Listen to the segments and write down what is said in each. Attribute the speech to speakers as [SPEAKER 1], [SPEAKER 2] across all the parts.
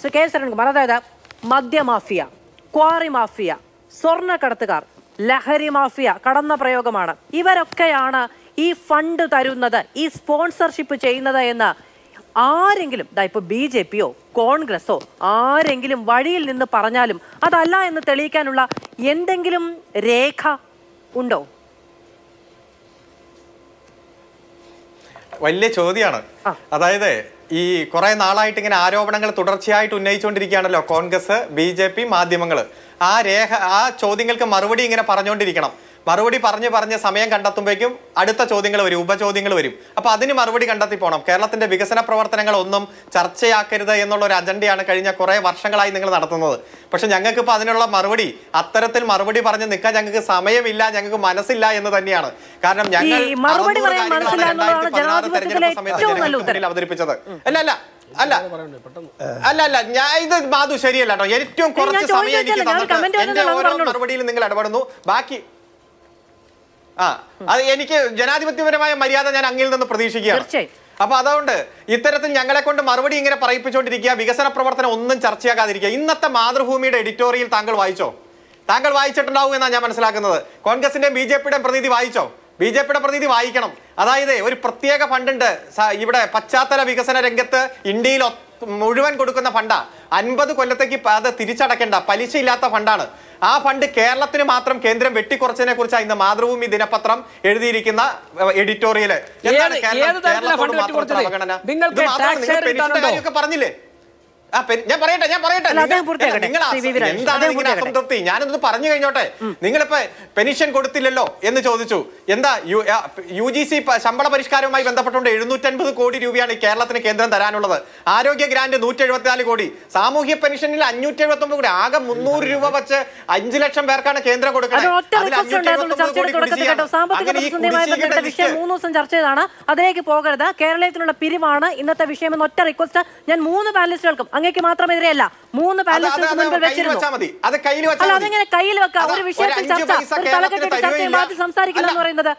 [SPEAKER 1] Shri K Sharankumar അതായത് മദ്യമാഫിയ quarry mafia സ്വർണ്ണക്കടത്തുകാർ ലഹരി mafia കടന്ന പ്രയോഗമാണ് ഇവരൊക്കെയാണ് ഈ ഫണ്ട് തരുന്നത് ഈ സ്പോൺസർഷിപ്പ് ചെയ്യുന്നത് എന്ന് ആരെങ്കിലും ദാ ഇപ്പോൾ ബി ജെ പിയോ കോൺഗ്രസോ ആരെങ്കിലും വഴിയിൽ നിന്ന് പറഞ്ഞാലും അതല്ല എന്ന് തെളിയിക്കാനുള്ള എന്തെങ്കിലും
[SPEAKER 2] രേഖ ഉണ്ടോ വലിയ ചോദ്യമാണ് അതായത് ഈ കുറേ നാളായിട്ട് ഇങ്ങനെ ആരോപണങ്ങൾ തുടർച്ചയായിട്ട് ഉന്നയിച്ചുകൊണ്ടിരിക്കുകയാണല്ലോ കോൺഗ്രസ് ബി മാധ്യമങ്ങൾ ആ രേഖ ആ ചോദ്യങ്ങൾക്ക് മറുപടി ഇങ്ങനെ പറഞ്ഞുകൊണ്ടിരിക്കണം മറുപടി പറഞ്ഞ് പറഞ്ഞ് സമയം കണ്ടെത്തുമ്പോഴേക്കും അടുത്ത ചോദ്യങ്ങൾ വരും ഉപചോദ്യങ്ങൾ വരും അപ്പോൾ അതിന് മറുപടി കണ്ടെത്തി പോകണം കേരളത്തിന്റെ വികസന പ്രവർത്തനങ്ങൾ ഒന്നും ചർച്ചയാക്കരുത് എന്നുള്ള ഒരു അജണ്ടയാണ് കഴിഞ്ഞ കുറേ വർഷങ്ങളായി നിങ്ങൾ നടത്തുന്നത് പക്ഷെ ഞങ്ങൾക്കിപ്പോൾ അതിനുള്ള മറുപടി അത്തരത്തിൽ മറുപടി പറഞ്ഞ് നിൽക്കാൻ ഞങ്ങൾക്ക് സമയമില്ല ഞങ്ങൾക്ക് മനസ്സില്ല എന്ന് തന്നെയാണ് കാരണം ഞങ്ങൾ അവതരിപ്പിച്ചത് അല്ല അല്ല അല്ല അല്ല അല്ല ഞാൻ ഇത് മാധു ശരിയല്ല കേട്ടോ ഏറ്റവും കുറച്ച് സമയം എനിക്ക് തന്നിട്ട് എന്റെ ഓരോ മറുപടിയിൽ നിങ്ങൾ ഇടപെടുന്നു ബാക്കി ആ അത് എനിക്ക് ജനാധിപത്യപരമായ മര്യാദ ഞാൻ അങ്ങിൽ നിന്ന് പ്രതീക്ഷിക്കുകയാണ് അപ്പൊ അതുകൊണ്ട് ഇത്തരത്തിൽ ഞങ്ങളെ കൊണ്ട് മറുപടി ഇങ്ങനെ പറയിപ്പിച്ചോണ്ടിരിക്കുക വികസന പ്രവർത്തനം ഒന്നും ചർച്ചയാകാതിരിക്കുക ഇന്നത്തെ മാതൃഭൂമിയുടെ എഡിറ്റോറിയൽ താങ്കൾ വായിച്ചോ താങ്കൾ വായിച്ചിട്ടുണ്ടാവും എന്നാണ് ഞാൻ മനസ്സിലാക്കുന്നത് കോൺഗ്രസിന്റെയും ബി ജെ പിയുടെയും പ്രതിനിധി വായിച്ചോ ബി ജെ പിയുടെ പ്രതിനിധി വായിക്കണം അതായത് ഒരു പ്രത്യേക ഫണ്ടുണ്ട് ഇവിടെ പശ്ചാത്തല വികസന രംഗത്ത് ഇന്ത്യയിൽ മുഴുവൻ കൊടുക്കുന്ന ഫണ്ടാ അൻപത് കൊല്ലത്തേക്ക് അത് തിരിച്ചടക്കേണ്ട പലിശയില്ലാത്ത ഫണ്ടാണ് ആ ഫണ്ട് കേരളത്തിന് മാത്രം കേന്ദ്രം വെട്ടിക്കുറച്ചതിനെ കുറിച്ചാണ് ഇന്ന് മാതൃഭൂമി ദിനപത്രം എഴുതിയിരിക്കുന്ന എഡിറ്റോറിയല് എന്താണ് മാത്രം പറഞ്ഞില്ലേ ഞാൻ പറയട്ടെ ഞാൻ പറയട്ടെ നിങ്ങൾ എന്താണ് നിങ്ങളുടെ അസംതൃപ്തി ഞാനൊന്ന് പറഞ്ഞു കഴിഞ്ഞോട്ടെ നിങ്ങളിപ്പോ പെൻഷൻ കൊടുത്തില്ലല്ലോ എന്ന് ചോദിച്ചു എന്താ യു ജി സി ശമ്പള പരിഷ്കാരവുമായി ബന്ധപ്പെട്ടുകൊണ്ട് എഴുന്നൂറ്റൻപത് കോടി രൂപയാണ് ഈ കേരളത്തിന് കേന്ദ്രം തരാനുള്ളത് ആരോഗ്യ ഗ്രാന്റ് നൂറ്റി എഴുപത്തിനാല് കോടി സാമൂഹ്യ പെൻഷനിൽ അഞ്ഞൂറ്റി എഴുപത്തി ഒമ്പത് കോടി ആകെ മുന്നൂറ് രൂപ വെച്ച് അഞ്ച് ലക്ഷം പേർക്കാണ് കേന്ദ്രം കൊടുക്കുന്നത്
[SPEAKER 1] ചർച്ച ചെയ്താണ് അതിലേക്ക് പോകരുത് കേരളത്തിലുള്ള പിരിവാണ് ഇന്നത്തെ വിഷയം എന്ന ഒറ്റ റിക്വസ്റ്റ് ഞാൻ മൂന്ന് പാനലിസ്റ്റുകൾക്കും അങ്ങേക്ക് മാത്രം എതിരെയല്ല
[SPEAKER 2] മൂന്ന് പാനലിസ്റ്റുകൾക്ക് വെച്ചിരുന്നു കയ്യിൽ വെക്കാം ഒരു വിഷയത്തിൽ ചർച്ച ഒരു പറയുന്നത്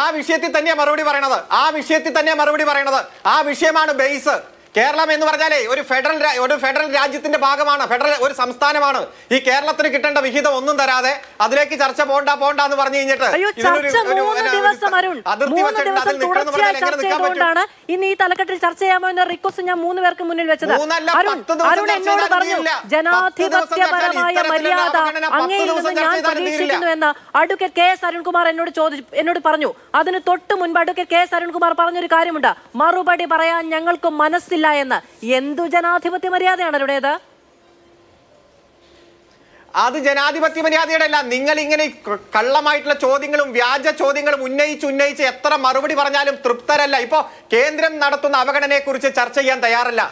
[SPEAKER 2] ആ വിഷയത്തിൽ തന്നെയാണ് മറുപടി പറയണത് ആ വിഷയത്തിൽ തന്നെയാണ് മറുപടി പറയണത് ആ വിഷയമാണ് ബേസ് കേരളം എന്ന് പറഞ്ഞാലേ ഒരു ഫെഡറൽ ഒരു ഫെഡറൽ രാജ്യത്തിന്റെ ഭാഗമാണ് ഫെഡറൽ ഒരു സംസ്ഥാനമാണ് ഈ കേരളത്തിന് കിട്ടേണ്ട വിഹിതം ഒന്നും തരാതെ അതിലേക്ക് ചർച്ച പോണ്ട പോണ്ട എന്ന് പറഞ്ഞു കഴിഞ്ഞിട്ട്
[SPEAKER 1] ഇന്ന് ഈ തലക്കെട്ടിൽ ചർച്ച ചെയ്യാമോ എന്ന റിക്വസ്റ്റ് ഞാൻ മൂന്ന് പേർക്ക് മുന്നിൽ വെച്ചത് അരുൺ എന്നോട് പറഞ്ഞു ജനാധിപത്യപരമായ മര്യാദ ഞാൻ പ്രതീക്ഷിക്കുന്നു എന്ന് അഡ്വക്കേറ്റ് കെ എസ് അരുൺകുമാർ എന്നോട് ചോദിച്ചു എന്നോട് പറഞ്ഞു അതിന് തൊട്ട് മുൻപ് അടുക്കെ കെ എസ് അരുൺകുമാർ പറഞ്ഞൊരു കാര്യമുണ്ട് മറുപടി പറയാൻ ഞങ്ങൾക്ക് മനസ്സിൽ പാടില്ല എന്ന് എന്തു ജനാധിപത്യ
[SPEAKER 2] മര്യാദയാണ് ഇവിടേത് അത് ജനാധിപത്യ മര്യാദയുടെ അല്ല നിങ്ങൾ ഇങ്ങനെ കള്ളമായിട്ടുള്ള ചോദ്യങ്ങളും വ്യാജ ചോദ്യങ്ങളും ഉന്നയിച്ച് ഉന്നയിച്ച് എത്ര മറുപടി പറഞ്ഞാലും തൃപ്തരല്ല ഇപ്പോ കേന്ദ്രം നടത്തുന്ന അവഗണനയെ കുറിച്ച് ചർച്ച ചെയ്യാൻ തയ്യാറല്ല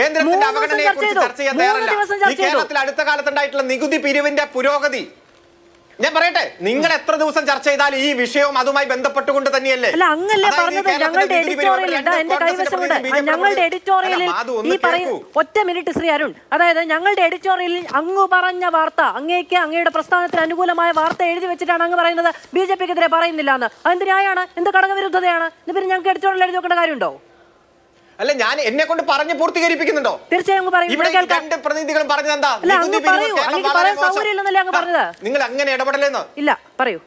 [SPEAKER 2] കേന്ദ്രത്തിന്റെ അവഗണനയെ കുറിച്ച് ചർച്ച ചെയ്യാൻ തയ്യാറല്ല ഈ കേരളത്തിൽ അടുത്ത കാലത്തുണ്ടായിട്ടുള്ള നികുതി പിരിവിന്റെ പുരോഗതി ഞാൻ പറയട്ടെ നിങ്ങൾ എത്ര ദിവസം ചർച്ച ചെയ്താൽ ഈ വിഷയവും അതുമായി ബന്ധപ്പെട്ടുകൊണ്ട് തന്നെയല്ലേ അല്ല അങ്ങല്ലേ പറഞ്ഞത് ഞങ്ങളുടെ എഡിറ്റോറിയലിൽ എന്റെ കൈവശമുണ്ട് ഞങ്ങളുടെ എഡിറ്റോറിയലിൽ ഈ പറയും ഒറ്റ
[SPEAKER 1] മിനിറ്റ് ശ്രീ അരുൺ അതായത് ഞങ്ങളുടെ എഡിറ്റോറിയലിൽ അങ്ങ് പറഞ്ഞ വാർത്ത അങ്ങേക്ക് അങ്ങയുടെ പ്രസ്ഥാനത്തിന് അനുകൂലമായ വാർത്ത എഴുതി വെച്ചിട്ടാണ് അങ്ങ് പറയുന്നത് ബി ജെ പിക്കെതിരെ പറയുന്നില്ല എന്ന് അത് എന്ത് ന്യായമാണ് എന്ത് ഇത് പിന്നെ ഞങ്ങൾക്ക് എഡിറ്റോറിയൽ എഴുതി വെക്കേണ്ട കാര്യമുണ്ടോ അല്ല ഞാൻ എന്നെ കൊണ്ട് പറഞ്ഞ് പൂർത്തീകരിപ്പിക്കുന്നുണ്ടോ തീർച്ചയായും
[SPEAKER 2] പറഞ്ഞത് എന്താ നിങ്ങൾ അങ്ങനെ ഇടപെടലെന്ന് ഇല്ല പറയൂ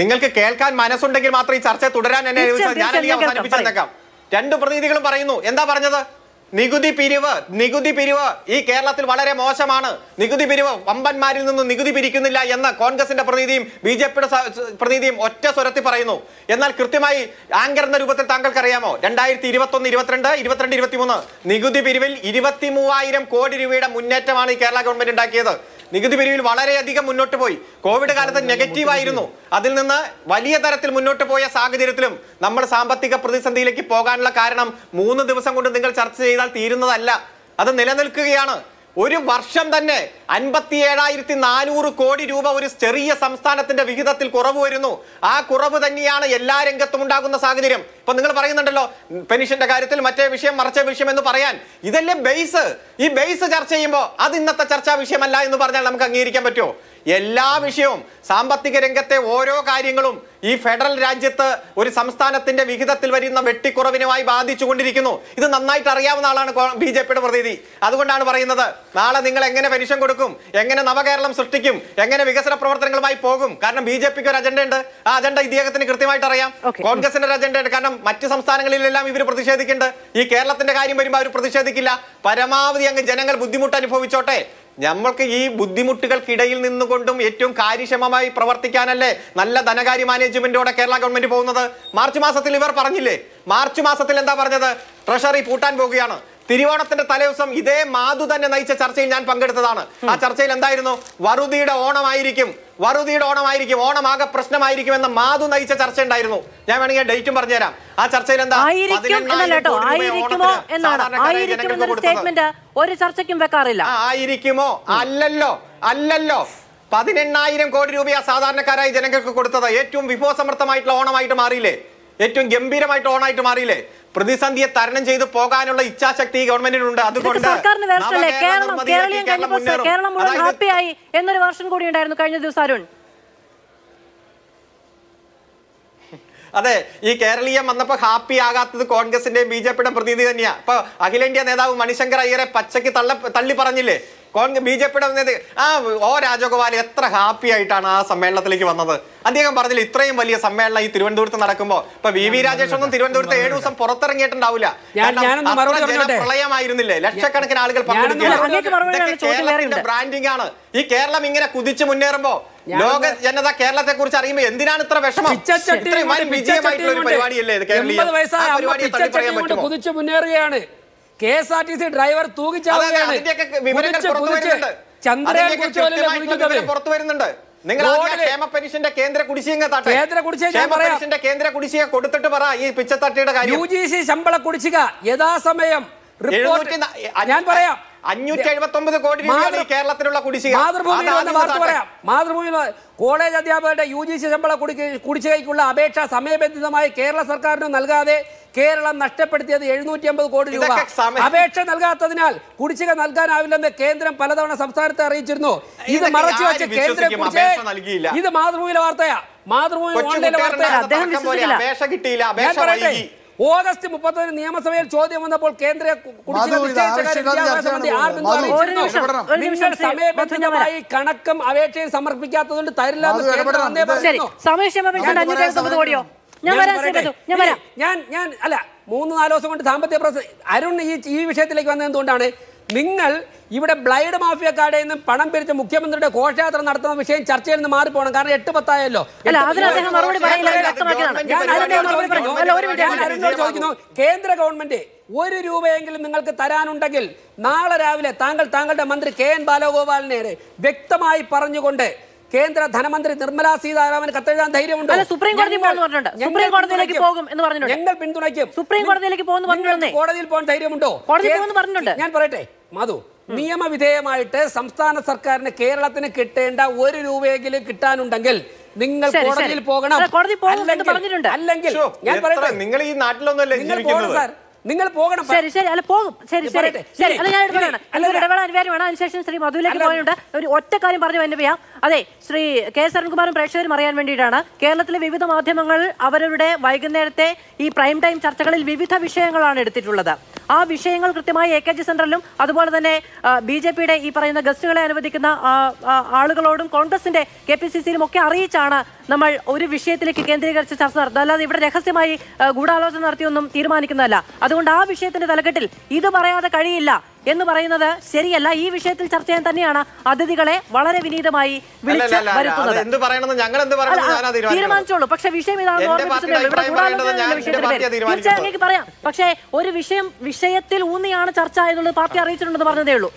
[SPEAKER 2] നിങ്ങൾക്ക് കേൾക്കാൻ മനസ്സുണ്ടെങ്കിൽ മാത്രം ഈ ചർച്ച തുടരാൻ എന്നെ ഞാൻ അവസാനിപ്പിച്ചേക്കാം രണ്ടു പ്രതിനിധികളും പറയുന്നു എന്താ പറഞ്ഞത് നികുതി പിരിവ് നികുതി പിരിവ് ഈ കേരളത്തിൽ വളരെ മോശമാണ് നികുതി പിരിവ് വമ്പന്മാരിൽ നിന്ന് നികുതി പിരിക്കുന്നില്ല എന്ന് കോൺഗ്രസിന്റെ പ്രതിനിധിയും ബി ജെ പിയുടെ പ്രതിനിധിയും ഒറ്റ സ്വരത്തിൽ പറയുന്നു എന്നാൽ കൃത്യമായി ആങ്കർ എന്ന രൂപത്തിൽ താങ്കൾക്ക് അറിയാമോ രണ്ടായിരത്തി ഇരുപത്തൊന്ന് ഇരുപത്തിരണ്ട് ഇരുപത്തിരണ്ട് ഇരുപത്തിമൂന്ന് നികുതി പിരിവിൽ ഇരുപത്തി മൂവായിരം കോടി രൂപയുടെ മുന്നേറ്റമാണ് ഈ കേരള ഗവൺമെന്റ് ഉണ്ടാക്കിയത് നികുതി പിരിവിൽ വളരെയധികം മുന്നോട്ട് പോയി കോവിഡ് കാലത്ത് നെഗറ്റീവ് ആയിരുന്നു അതിൽ നിന്ന് വലിയ തരത്തിൽ മുന്നോട്ട് പോയ സാഹചര്യത്തിലും നമ്മൾ സാമ്പത്തിക പ്രതിസന്ധിയിലേക്ക് പോകാനുള്ള കാരണം മൂന്ന് ദിവസം കൊണ്ട് നിങ്ങൾ ചർച്ച ചെയ്തു ചെയ്താൽ തീരുന്നതല്ല അത് നിലനിൽക്കുകയാണ് ഒരു വർഷം തന്നെ അൻപത്തി ഏഴായിരത്തി നാനൂറ് കോടി രൂപ ഒരു ചെറിയ സംസ്ഥാനത്തിന്റെ വിഹിതത്തിൽ കുറവ് വരുന്നു ആ കുറവ് തന്നെയാണ് എല്ലാ രംഗത്തും ഉണ്ടാകുന്ന സാഹചര്യം ഇപ്പൊ നിങ്ങൾ പറയുന്നുണ്ടല്ലോ പെൻഷന്റെ കാര്യത്തിൽ മറ്റേ വിഷയം മറച്ച വിഷയം എന്ന് പറയാൻ ഇതല്ലേ ബേസ് ഈ ബേസ് ചർച്ച ചെയ്യുമ്പോൾ അത് ഇന്നത്തെ ചർച്ചാ വിഷയമല്ല എന്ന് പറഞ്ഞാൽ നമുക്ക് അംഗീകരിക്കാൻ പറ്റുമോ എല്ലാ വിഷയവും സാമ്പത്തിക രംഗത്തെ ഓരോ കാര്യങ്ങളും ഈ ഫെഡറൽ രാജ്യത്ത് ഒരു സംസ്ഥാനത്തിന്റെ വിഹിതത്തിൽ വരുന്ന വെട്ടിക്കുറവിനുമായി ബാധിച്ചുകൊണ്ടിരിക്കുന്നു ഇത് നന്നായിട്ട് അറിയാവുന്ന ആളാണ് ബി ജെ പിയുടെ പ്രതിനിധി അതുകൊണ്ടാണ് പറയുന്നത് നാളെ നിങ്ങൾ എങ്ങനെ പെൻഷൻ കൊടുക്കും എങ്ങനെ നവകേരളം സൃഷ്ടിക്കും എങ്ങനെ വികസന പ്രവർത്തനങ്ങളുമായി പോകും കാരണം ബി ജെ പിക്ക് ഒരു ഉണ്ട് ആ അജണ്ട ഇദ്ദേഹത്തിന് കൃത്യമായിട്ട് അറിയാം കോൺഗ്രസിന്റെ ഒരു അജണ്ടയുണ്ട് കാരണം മറ്റ് സംസ്ഥാനങ്ങളിലെല്ലാം ഇവർ പ്രതിഷേധിക്കുന്നുണ്ട് ഈ കേരളത്തിന്റെ കാര്യം വരുമ്പോൾ അവർ പ്രതിഷേധിക്കില്ല പരമാവധി അങ്ങ് ജനങ്ങൾ ബുദ്ധിമുട്ട് അനുഭവിച്ചോട്ടെ നമ്മൾക്ക് ഈ ബുദ്ധിമുട്ടുകൾക്കിടയിൽ നിന്നുകൊണ്ടും ഏറ്റവും കാര്യക്ഷമമായി പ്രവർത്തിക്കാനല്ലേ നല്ല ധനകാര്യ മാനേജ്മെന്റോടെ കേരള ഗവൺമെന്റ് പോകുന്നത് മാർച്ച് മാസത്തിൽ ഇവർ പറഞ്ഞില്ലേ മാർച്ച് മാസത്തിൽ എന്താ പറഞ്ഞത് ട്രഷറി പൂട്ടാൻ പോവുകയാണ് തിരുവോണത്തിന്റെ തലേദിവസം ഇതേ മാധു തന്നെ നയിച്ച ചർച്ചയിൽ ഞാൻ പങ്കെടുത്തതാണ് ആ ചർച്ചയിൽ എന്തായിരുന്നു വറുതിയുടെ ഓണമായിരിക്കും വറുതിയുടെ ഓണമായിരിക്കും ഓണമാകെ പ്രശ്നമായിരിക്കും എന്ന മാധു നയിച്ച ചർച്ച ഉണ്ടായിരുന്നു ഞാൻ വേണമെങ്കിൽ ഡേറ്റും പറഞ്ഞുതരാം ആ ചർച്ചയിൽ എന്താ ഒരു ചർച്ചയ്ക്കും വെക്കാറില്ല ആയിരിക്കുമോ അല്ലല്ലോ അല്ലല്ലോ പതിനെണ്ണായിരം കോടി രൂപയാ സാധാരണക്കാരായ ജനങ്ങൾക്ക് കൊടുത്തത് ഏറ്റവും വിഭവസമൃദ്ധമായിട്ടുള്ള ഓണമായിട്ട് മാറിയില്ലേ ഏറ്റവും ഗംഭീരമായിട്ട് ഓണായിട്ട് മാറിയില്ലേ പ്രതിസന്ധിയെ തരണം ചെയ്ത് പോകാനുള്ള ഇച്ഛാശക്തി ഗവൺമെന്റിനുണ്ട് അതുകൊണ്ട് കേരളം
[SPEAKER 1] ഹാപ്പിയായി എന്നൊരു വർഷം കൂടി ഉണ്ടായിരുന്നു കഴിഞ്ഞ ദിവസം അരുൺ
[SPEAKER 2] അതെ ഈ കേരളീയം വന്നപ്പോൾ ഹാപ്പി ആകാത്തത് കോൺഗ്രസിന്റെയും ബി ജെ പിയുടെ പ്രതീതി തന്നെയാ അപ്പൊ അഖിലേന്ത്യാ നേതാവ് മണിശങ്കർ അയ്യരെ പച്ചക്ക് തള്ള തള്ളി പറഞ്ഞില്ലേ കോൺഗ്രസ് ബി ജെ പിയുടെ ആ ഓ രാജഗോപാൽ എത്ര ഹാപ്പി ആയിട്ടാണ് ആ സമ്മേളനത്തിലേക്ക് വന്നത് അദ്ദേഹം പറഞ്ഞില്ല ഇത്രയും വലിയ സമ്മേളനം ഈ തിരുവനന്തപുരത്ത് നടക്കുമ്പോൾ ഇപ്പൊ വി വി രാജേഷ് ഒന്നും തിരുവനന്തപുരത്ത് ഏഴു ദിവസം പുറത്തിറങ്ങിയിട്ടുണ്ടാവില്ല പ്രളയമായിരുന്നില്ലേ ലക്ഷക്കണക്കിന് ആളുകൾ പങ്കെടുത്തില്ല ബ്രാൻഡിംഗ് ആണ് ഈ കേരളം ഇങ്ങനെ കുതിച്ചു മുന്നേറുമ്പോ ലോക ജനത കേരളത്തെ കുറിച്ച് അറിയുമ്പോൾ എന്തിനാണ് ഇത്ര വിഷമം വിജയമായിട്ടുള്ള ഒരു പരിപാടിയല്ലേ ഇത് കേരളീയ കുതിച്ചു
[SPEAKER 3] മുന്നേറുകയാണ് K S R T C driver തൂങ്ങിച്ചാവുകയാണ്
[SPEAKER 2] വരുന്നുണ്ട് നിങ്ങൾ കേന്ദ്ര കേന്ദ്ര കൊടുത്തിട്ട് പറ ഈ പിച്ചത്തട്ടിയുടെ കാര്യം ശമ്പള കുടിശ്ശിക
[SPEAKER 3] യഥാസമയം റിപ്പോർട്ട് ഞാൻ പറയാം അഞ്ഞൂറ്റി കോടി കേരളത്തിലുള്ള പറയാം കോളേജ് അധ്യാപകരുടെ യു ജി സി ശമ്പള കുടിശ്ശികയ്ക്കുള്ള അപേക്ഷ സമയബന്ധിതമായി കേരള സർക്കാരിന് നൽകാതെ കേരളം നഷ്ടപ്പെടുത്തിയത് എഴുന്നൂറ്റി അമ്പത് കോടി രൂപ അപേക്ഷ നൽകാത്തതിനാൽ കുടിശ്ശിക നൽകാനാവില്ലെന്ന് കേന്ദ്രം പലതവണ സംസ്ഥാനത്തെ അറിയിച്ചിരുന്നു ഇത് മറച്ചു വെച്ച കേന്ദ്രം ഇത് മാതൃഭൂമിയിലെ വാർത്തയാ മാതൃഭൂമി ഓൺലൈനിലെ വാർത്തയാണ് ഓഗസ്റ്റ് മുപ്പത്തൊന്ന് നിയമസഭയിൽ ചോദ്യം വന്നപ്പോൾ കേന്ദ്ര സമയബന്ധിതമായി കണക്കും അപേക്ഷയും സമർപ്പിക്കാത്തതുകൊണ്ട് തരില്ല സമയക്ഷമ കോടിയോ ഞാൻ വരാം ഞാൻ വരാം ഞാൻ ഞാൻ അല്ല മൂന്ന് നാലു ദിവസം കൊണ്ട് സാമ്പത്തിക പ്രശ്നം അരുൺ ഈ ഈ വിഷയത്തിലേക്ക് വന്നത് എന്തുകൊണ്ടാണ് നിങ്ങൾ ഇവിടെ ബ്ലൈഡ് മാഫിയക്കാരുടെ നിന്ന് പണം പിരിച്ച മുഖ്യമന്ത്രിയുടെ ഘോഷയാത്ര നടത്തുന്ന വിഷയം ചർച്ചയിൽ നിന്ന് മാറിപ്പോണം കാരണം എട്ട് പത്തായല്ലോ ചോദിക്കുന്നു കേന്ദ്ര ഗവൺമെന്റ് ഒരു രൂപയെങ്കിലും നിങ്ങൾക്ക് തരാനുണ്ടെങ്കിൽ നാളെ രാവിലെ താങ്കൾ താങ്കളുടെ മന്ത്രി കെ എൻ ബാലഗോപാലിനെ വ്യക്തമായി പറഞ്ഞുകൊണ്ട് കേന്ദ്ര ധനമന്ത്രി നിർമ്മലാ സീതാരാമൻ കത്തെഴുതാൻ ധൈര്യമുണ്ട് സുപ്രീം കോടതി സുപ്രീം കോടതിയിലേക്ക് പോകും എന്ന് പറഞ്ഞിട്ടുണ്ട് ഞങ്ങൾ പിന്തുണയ്ക്കും സുപ്രീം കോടതിയിലേക്ക് പോകുന്നു കോടതിയിൽ പോകാൻ ധൈര്യമുണ്ടോ പറഞ്ഞിട്ടുണ്ട് ഞാൻ പറയട്ടെ മധു നിയമവിധേയമായിട്ട് സംസ്ഥാന സർക്കാരിന് കേരളത്തിന് കിട്ടേണ്ട ഒരു രൂപയെങ്കിലും കിട്ടാനുണ്ടെങ്കിൽ നിങ്ങൾ കോടതിയിൽ പോകണം അല്ലെങ്കിൽ ഞാൻ പറയട്ടെ നിങ്ങൾ ഈ നാട്ടിലൊന്നും നിങ്ങൾ പോകണം സാർ നിങ്ങൾ
[SPEAKER 1] പോകണം ശരി ശരി അല്ല പോകും ശരി ശരി ശരി അല്ല ഞാൻ എടുക്കണം ഇടവേള അനിവാര്യം വേണം അതിനുശേഷം ശ്രീ മധുവിലേക്ക് പോയിട്ടുണ്ട് ഒരു ഒറ്റ കാര്യം പറഞ്ഞു എൻ്റെ ചെയ്യാം അതെ ശ്രീ കെ എസ് അരുൺകുമാറും പ്രേക്ഷകരും അറിയാൻ വേണ്ടിയിട്ടാണ് കേരളത്തിലെ വിവിധ മാധ്യമങ്ങൾ അവരുടെ വൈകുന്നേരത്തെ ഈ പ്രൈം ടൈം ചർച്ചകളിൽ വിവിധ വിഷയങ്ങളാണ് എടുത്തിട്ടുള്ളത് ആ വിഷയങ്ങൾ കൃത്യമായി എ കെ ജി സെന്ററിലും അതുപോലെ തന്നെ ബി ജെ പിയുടെ ഈ പറയുന്ന ഗസ്റ്റുകളെ അനുവദിക്കുന്ന ആളുകളോടും കോൺഗ്രസിന്റെ കെ പി സി സിയിലും ഒക്കെ അറിയിച്ചാണ് നമ്മൾ ഒരു വിഷയത്തിലേക്ക് കേന്ദ്രീകരിച്ച് ചർച്ച നടത്തുന്നത് അല്ലാതെ ഇവിടെ രഹസ്യമായി ഗൂഢാലോചന നടത്തിയൊന്നും തീരുമാനിക്കുന്നതല്ല അതുകൊണ്ട് ആ വിഷയത്തിന്റെ തലക്കെട്ടിൽ ഇത് പറയാതെ കഴിയില്ല എന്ന് പറയുന്നത് ശരിയല്ല ഈ വിഷയത്തിൽ ചർച്ച ചെയ്യാൻ തന്നെയാണ് അതിഥികളെ വളരെ വിനീതമായി തീരുമാനിച്ചോളൂ പക്ഷെ വിഷയം ഇതാണ് തീർച്ചയായും പറയാം പക്ഷേ ഒരു വിഷയം വിഷയത്തിൽ ഊന്നിയാണ് ചർച്ച എന്നുള്ളത് പാർട്ടി അറിയിച്ചിട്ടുണ്ടെന്ന് പറഞ്ഞതേ ഉള്ളൂ